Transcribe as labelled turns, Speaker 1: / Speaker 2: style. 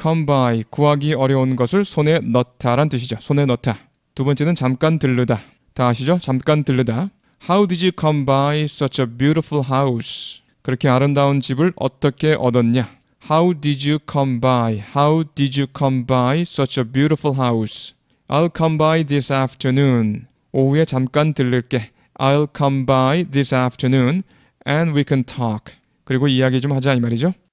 Speaker 1: come by 구하기 어려운 것을 손에 넣다란 뜻이죠. 손에 넣다. 두 번째는 잠깐 들르다. 다 아시죠? 잠깐 들르다. How did you come by such a beautiful house? 그렇게 아름다운 집을 어떻게 얻었냐? How did you come by? How did you come by such a beautiful house? I'll come by this afternoon. 오후에 잠깐 들를게. I'll come by this afternoon and we can talk. 그리고 이야기 좀 하자 이 말이죠.